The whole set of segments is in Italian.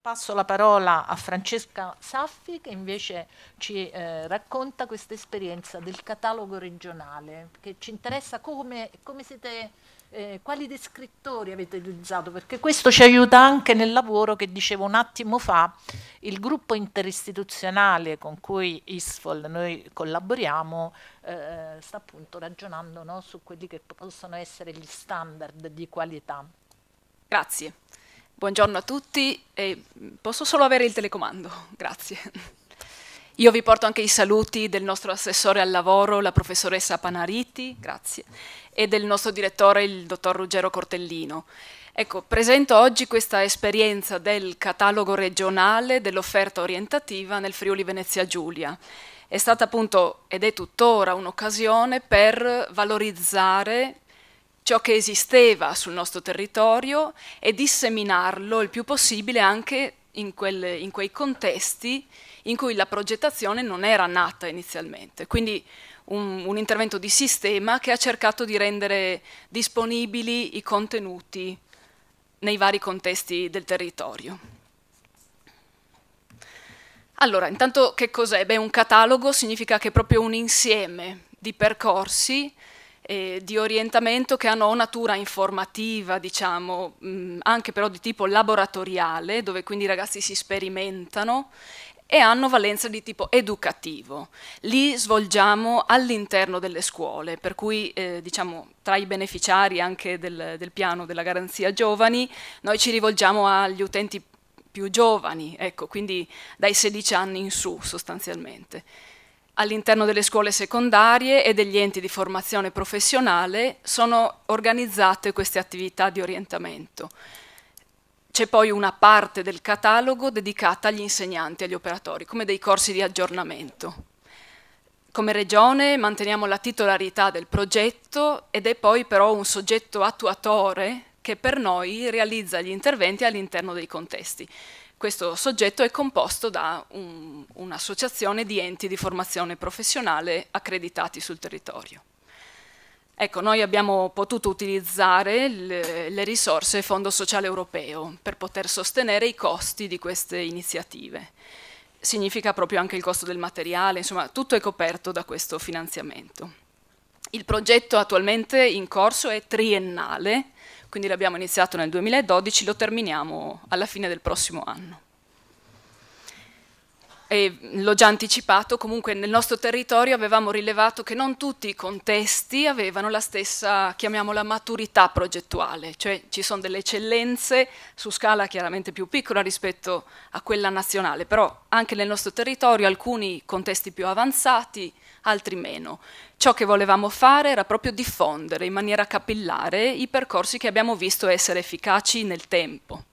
Passo la parola a Francesca Saffi che invece ci eh, racconta questa esperienza del catalogo regionale che ci interessa come, come siete eh, quali descrittori avete utilizzato, perché questo ci aiuta anche nel lavoro che dicevo un attimo fa, il gruppo interistituzionale con cui ISFOL noi collaboriamo eh, sta appunto ragionando no, su quelli che possono essere gli standard di qualità. Grazie, buongiorno a tutti e posso solo avere il telecomando, grazie. Io vi porto anche i saluti del nostro assessore al lavoro, la professoressa Panariti, grazie, e del nostro direttore, il dottor Ruggero Cortellino. Ecco, presento oggi questa esperienza del catalogo regionale dell'offerta orientativa nel Friuli Venezia Giulia. È stata appunto, ed è tuttora, un'occasione per valorizzare ciò che esisteva sul nostro territorio e disseminarlo il più possibile anche in, quel, in quei contesti in cui la progettazione non era nata inizialmente. Quindi un, un, intervento di sistema che ha cercato di rendere disponibili i contenuti nei vari contesti del territorio. Allora, intanto che cos'è? Beh, un catalogo significa che è proprio un insieme di percorsi eh, di orientamento che hanno natura informativa, diciamo, mh, mm, anche però di tipo laboratoriale, dove quindi i ragazzi si sperimentano e hanno valenza di tipo educativo. Li svolgiamo all'interno delle scuole, per cui eh, diciamo, tra i beneficiari anche del, del, piano della garanzia giovani, noi ci rivolgiamo agli utenti più giovani, ecco, quindi dai 16 anni in su sostanzialmente all'interno delle scuole secondarie e degli enti di formazione professionale sono organizzate queste attività di orientamento. C'è poi una parte del catalogo dedicata agli insegnanti e agli operatori, come dei corsi di aggiornamento. Come regione manteniamo la titolarità del progetto ed è poi però un soggetto attuatore che per noi realizza gli interventi all'interno dei contesti. Questo soggetto è composto da un'associazione di enti di formazione professionale accreditati sul territorio. Ecco, noi abbiamo potuto utilizzare le, le risorse Fondo Sociale Europeo per poter sostenere i costi di queste iniziative. Significa proprio anche il costo del materiale, insomma tutto è coperto da questo finanziamento. Il progetto attualmente in corso è triennale, quindi l'abbiamo iniziato nel 2012, lo terminiamo alla fine del prossimo anno. E l'ho già anticipato, comunque nel nostro territorio avevamo rilevato che non tutti i contesti avevano la stessa, chiamiamola, maturità progettuale, cioè ci sono delle eccellenze su scala chiaramente più piccola rispetto a quella nazionale, però anche nel nostro territorio alcuni contesti più avanzati, altri meno. Ciò che volevamo fare era proprio diffondere in maniera capillare i percorsi che abbiamo visto essere efficaci nel tempo.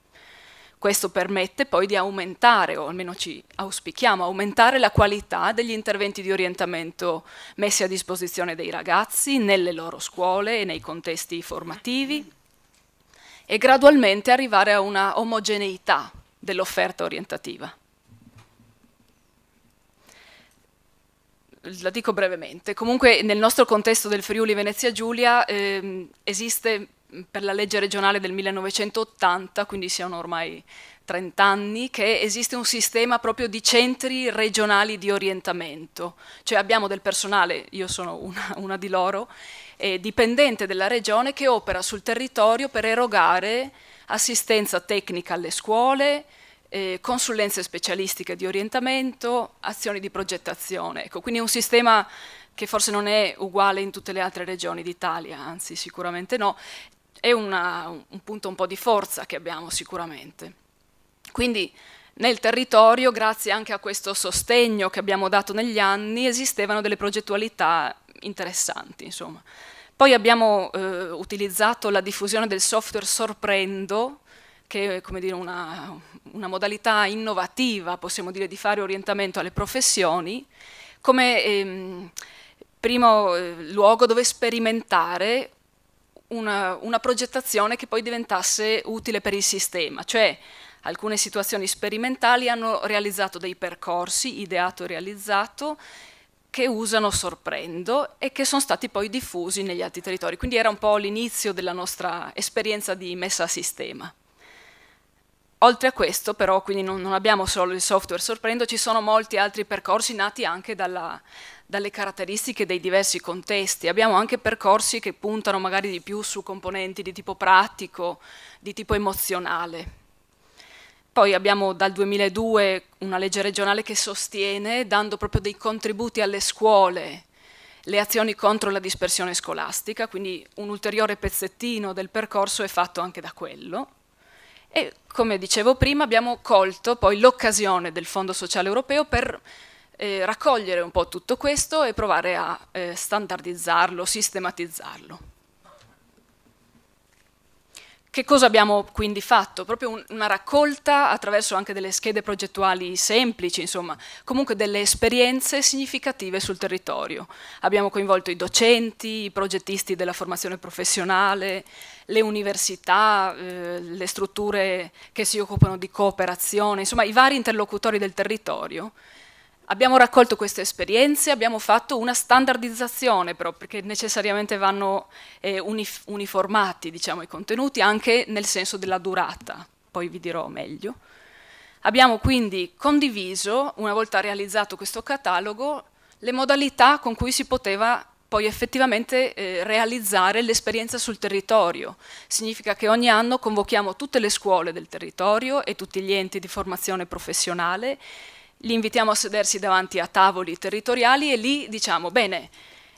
Questo permette poi di aumentare, o almeno ci auspichiamo, aumentare la qualità degli interventi di orientamento messi a disposizione dei ragazzi nelle loro scuole e nei contesti formativi e gradualmente arrivare a una omogeneità dell'offerta orientativa. la dico brevemente. Comunque nel nostro contesto del Friuli Venezia Giulia ehm, esiste mm, per la legge regionale del 1980, quindi siano ormai 30 anni, che esiste un sistema proprio di centri regionali di orientamento. Cioè abbiamo del personale, io sono una, una di loro, eh, dipendente della regione che opera sul territorio per erogare assistenza tecnica alle scuole, eh, consulenze specialistiche di orientamento, azioni di progettazione. Ecco, quindi un sistema che forse non è uguale in tutte le altre regioni d'Italia, anzi sicuramente no, è una, un punto un po' di forza che abbiamo sicuramente. Quindi nel territorio, grazie anche a questo sostegno che abbiamo dato negli anni, esistevano delle progettualità interessanti, insomma. Poi abbiamo eh, utilizzato la diffusione del software Sorprendo, che è dire, una, una, modalità innovativa, possiamo dire, di fare orientamento alle professioni, come ehm, primo eh, luogo dove sperimentare una, una, progettazione che poi diventasse utile per il sistema, cioè alcune situazioni sperimentali hanno realizzato dei percorsi, ideato e realizzato, che usano sorprendo e che sono stati poi diffusi negli altri territori. Quindi era un po' l'inizio della nostra esperienza di messa a sistema. Oltre a questo però, quindi non, non abbiamo solo il software sorprendo, ci sono molti altri percorsi nati anche dalla, dalle caratteristiche dei diversi contesti. Abbiamo anche percorsi che puntano magari di più su componenti di tipo pratico, di tipo emozionale. Poi abbiamo dal 2002 una legge regionale che sostiene, dando proprio dei contributi alle scuole, le azioni contro la dispersione scolastica, quindi un ulteriore pezzettino del percorso è fatto anche da quello. E come dicevo prima abbiamo colto poi l'occasione del Fondo Sociale Europeo per eh, raccogliere un po' tutto questo e provare a eh, standardizzarlo, sistematizzarlo. Che cosa abbiamo quindi fatto? Proprio un, una raccolta attraverso anche delle schede progettuali semplici, insomma, comunque delle esperienze significative sul territorio. Abbiamo coinvolto i docenti, i progettisti della formazione professionale, le università, eh, le strutture che si occupano di cooperazione, insomma i vari interlocutori del territorio Abbiamo raccolto queste esperienze, abbiamo fatto una standardizzazione però, perché necessariamente vanno eh, unif uniformati diciamo, i contenuti anche nel senso della durata, poi vi dirò meglio. Abbiamo quindi condiviso, una volta realizzato questo catalogo, le modalità con cui si poteva poi effettivamente eh, realizzare l'esperienza sul territorio. Significa che ogni anno convochiamo tutte le scuole del territorio e tutti gli enti di formazione professionale li invitiamo a sedersi davanti a tavoli territoriali e lì diciamo, bene,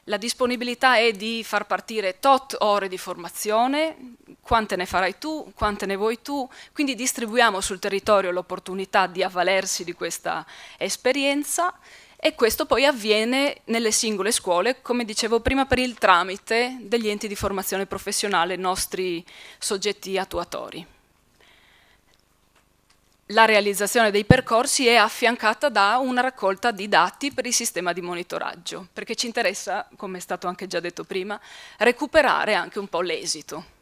la disponibilità è di far partire tot ore di formazione, quante ne farai tu, quante ne vuoi tu, quindi distribuiamo sul territorio l'opportunità di avvalersi di questa esperienza e questo poi avviene nelle singole scuole, come dicevo prima, per il tramite degli enti di formazione professionale, nostri soggetti attuatori la realizzazione dei percorsi è affiancata da una raccolta di dati per il sistema di monitoraggio, perché ci interessa, come è stato anche già detto prima, recuperare anche un po' l'esito.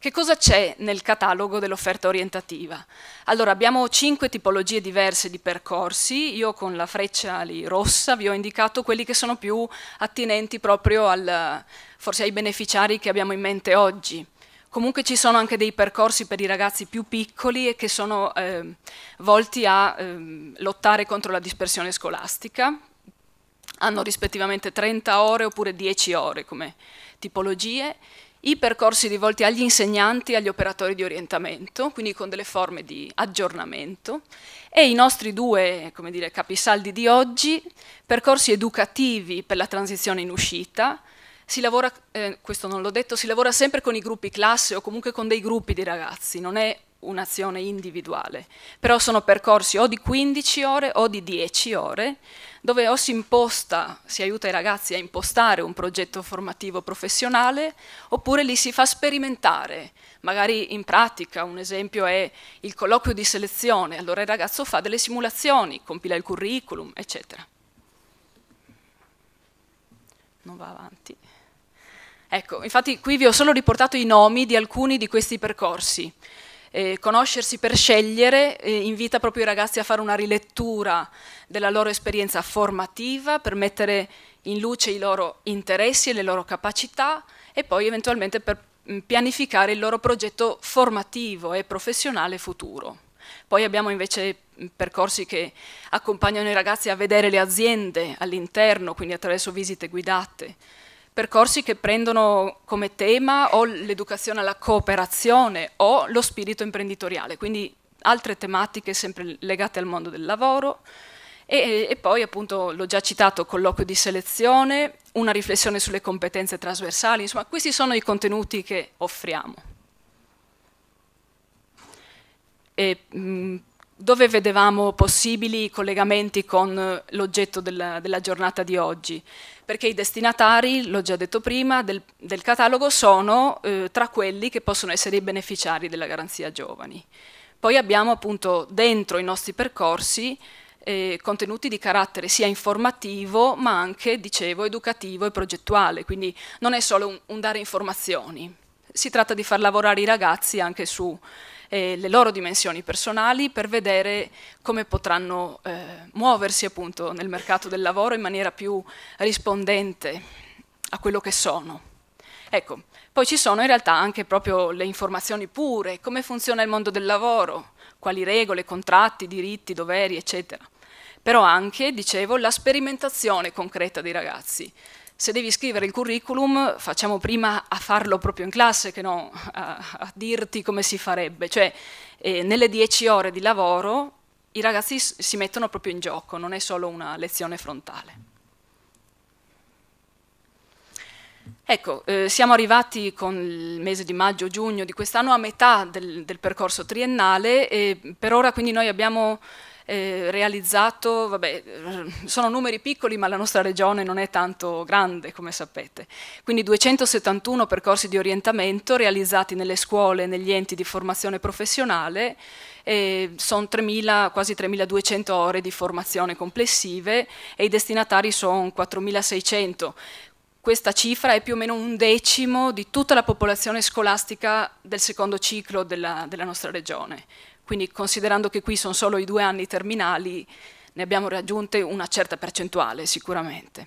Che cosa c'è nel catalogo dell'offerta orientativa? Allora, abbiamo cinque tipologie diverse di percorsi, io con la freccia lì rossa vi ho indicato quelli che sono più attinenti proprio al, forse ai beneficiari che abbiamo in mente oggi. Comunque ci sono anche dei percorsi per i ragazzi più piccoli e che sono eh, volti a eh, lottare contro la dispersione scolastica. Hanno rispettivamente 30 ore oppure 10 ore come tipologie. I percorsi rivolti agli insegnanti e agli operatori di orientamento, quindi con delle forme di aggiornamento. E i nostri due dire, capisaldi di oggi, percorsi educativi per la transizione in uscita, si lavora, eh, questo non l'ho detto, si lavora sempre con i gruppi classe o comunque con dei gruppi di ragazzi, non è un'azione individuale, però sono percorsi o di 15 ore o di 10 ore, dove o si imposta, si aiuta i ragazzi a impostare un progetto formativo professionale, oppure li si fa sperimentare, magari in pratica, un esempio è il colloquio di selezione, allora il ragazzo fa delle simulazioni, compila il curriculum, eccetera. Non va avanti. Ecco, infatti qui vi ho solo riportato i nomi di alcuni di questi percorsi. Eh, conoscersi per scegliere eh, invita proprio i ragazzi a fare una rilettura della loro esperienza formativa per mettere in luce i loro interessi e le loro capacità e poi eventualmente per mm, pianificare il loro progetto formativo e professionale futuro. Poi abbiamo invece mm, percorsi che accompagnano i ragazzi a vedere le aziende all'interno, quindi attraverso visite guidate percorsi che prendono come tema o l'educazione alla cooperazione o lo spirito imprenditoriale, quindi altre tematiche sempre legate al mondo del lavoro. E, e, poi, appunto, l'ho già citato, colloquio di selezione, una riflessione sulle competenze trasversali, insomma, questi sono i contenuti che offriamo. E, mh, mm, dove vedevamo possibili collegamenti con eh, l'oggetto della, della, giornata di oggi, perché i destinatari, l'ho già detto prima, del, del catalogo sono eh, tra quelli che possono essere i beneficiari della garanzia giovani. Poi abbiamo appunto dentro i nostri percorsi eh, contenuti di carattere sia informativo ma anche, dicevo, educativo e progettuale, quindi non è solo un, un dare informazioni, si tratta di far lavorare i ragazzi anche su eh, le loro dimensioni personali per vedere come potranno eh, muoversi appunto nel mercato del lavoro in maniera più rispondente a quello che sono. Ecco, poi ci sono in realtà anche proprio le informazioni pure, come funziona il mondo del lavoro, quali regole, contratti, diritti, doveri, eccetera. Però anche, dicevo, la sperimentazione concreta dei ragazzi, se devi scrivere il curriculum facciamo prima a farlo proprio in classe che non a, a dirti come si farebbe, cioè eh, nelle 10 ore di lavoro i ragazzi si mettono proprio in gioco, non è solo una lezione frontale. Ecco, eh, siamo arrivati con il mese di maggio-giugno di quest'anno a metà del, del percorso triennale e per ora quindi noi abbiamo eh, realizzato, vabbè, sono numeri piccoli ma la nostra regione non è tanto grande come sapete, quindi 271 percorsi di orientamento realizzati nelle scuole e negli enti di formazione professionale sono 3.000, quasi 3.200 ore di formazione complessive e i destinatari sono 4.600. Questa cifra è più o meno un decimo di tutta la popolazione scolastica del secondo ciclo della, della nostra regione. Quindi considerando che qui sono solo i due anni terminali, ne abbiamo raggiunte una certa percentuale sicuramente.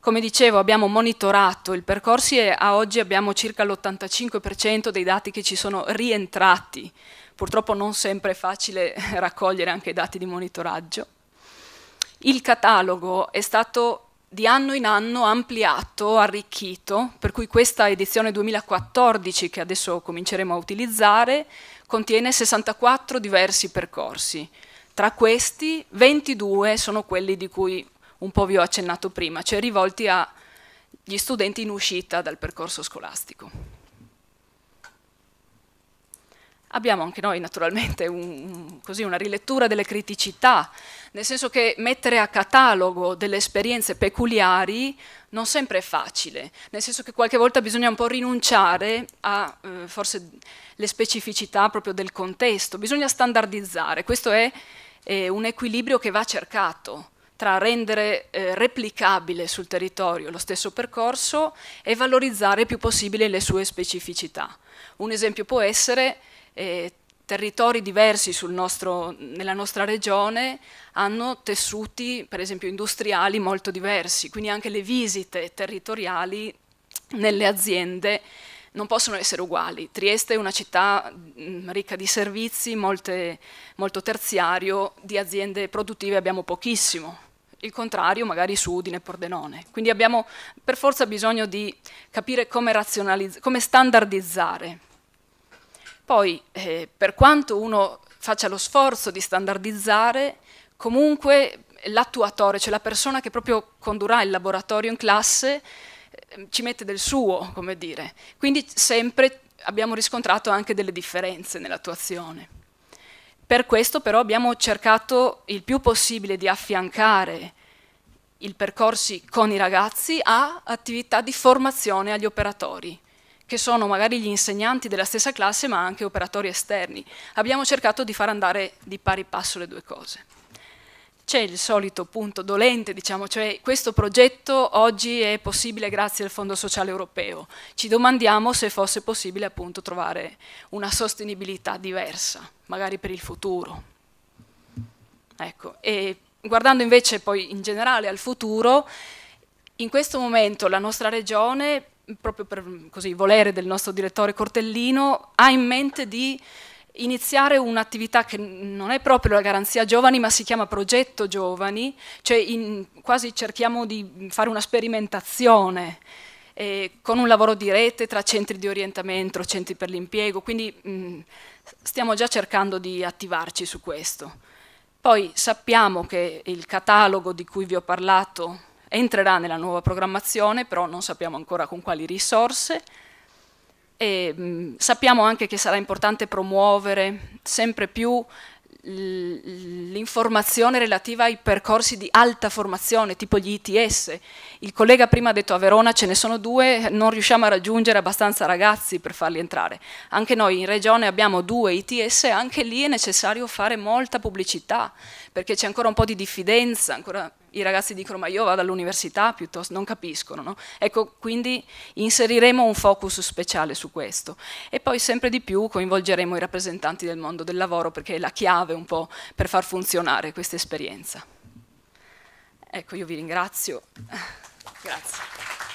Come dicevo, abbiamo monitorato il percorso e a oggi abbiamo circa l'85% dei dati che ci sono rientrati. Purtroppo non sempre è facile raccogliere anche i dati di monitoraggio. Il catalogo è stato di anno in anno ampliato, arricchito, per cui questa edizione 2014 che adesso cominceremo a utilizzare contiene 64 diversi percorsi. Tra questi 22 sono quelli di cui un po' vi ho accennato prima, cioè rivolti agli studenti in uscita dal percorso scolastico abbiamo anche noi naturalmente un, così, una rilettura delle criticità, nel senso che mettere a catalogo delle esperienze peculiari non sempre è facile, nel senso che qualche volta bisogna un po' rinunciare a eh, forse le specificità proprio del contesto, bisogna standardizzare, questo è eh, un equilibrio che va cercato tra rendere eh, replicabile sul territorio lo stesso percorso e valorizzare il più possibile le sue specificità. Un esempio può essere eh, territori diversi nostro, nella nostra regione hanno tessuti, per esempio, industriali molto diversi, quindi anche le visite territoriali nelle aziende non possono essere uguali. Trieste è una città mm, ricca di servizi, molte, molto terziario, di aziende produttive abbiamo pochissimo. Il contrario magari su Udine e Pordenone. Quindi abbiamo per forza bisogno di capire come, come standardizzare poi, eh, per quanto uno faccia lo sforzo di standardizzare, comunque l'attuatore, cioè la persona che proprio condurrà il laboratorio in classe, eh, ci mette del suo, come dire. Quindi sempre abbiamo riscontrato anche delle differenze nell'attuazione. Per questo però abbiamo cercato il più possibile di affiancare i percorsi con i ragazzi a attività di formazione agli operatori, che sono magari gli insegnanti della stessa classe ma anche operatori esterni. Abbiamo cercato di far andare di pari passo le due cose. C'è il solito punto dolente, diciamo, cioè questo progetto oggi è possibile grazie al Fondo Sociale Europeo. Ci domandiamo se fosse possibile appunto trovare una sostenibilità diversa, magari per il futuro. Ecco, e guardando invece poi in generale al futuro, in questo momento la nostra regione proprio per così, volere del nostro direttore Cortellino, ha in mente di iniziare un'attività che non è proprio la garanzia giovani, ma si chiama progetto giovani, cioè in, quasi cerchiamo di fare una sperimentazione eh, con un lavoro di rete tra centri di orientamento, centri per l'impiego, quindi mh, mm, stiamo già cercando di attivarci su questo. Poi sappiamo che il catalogo di cui vi ho parlato entrerà nella nuova programmazione, però non sappiamo ancora con quali risorse. E, mh, mm, sappiamo anche che sarà importante promuovere sempre più l'informazione relativa ai percorsi di alta formazione, tipo gli ITS. Il collega prima ha detto a Verona ce ne sono due, non riusciamo a raggiungere abbastanza ragazzi per farli entrare. Anche noi in regione abbiamo due ITS, anche lì è necessario fare molta pubblicità, perché c'è ancora un po' di diffidenza, ancora i ragazzi dicono ma io vado all'università piuttosto, non capiscono. No? Ecco, quindi inseriremo un focus speciale su questo e poi sempre di più coinvolgeremo i rappresentanti del mondo del lavoro perché è la chiave un po' per far funzionare questa esperienza. Ecco, io vi ringrazio. Grazie.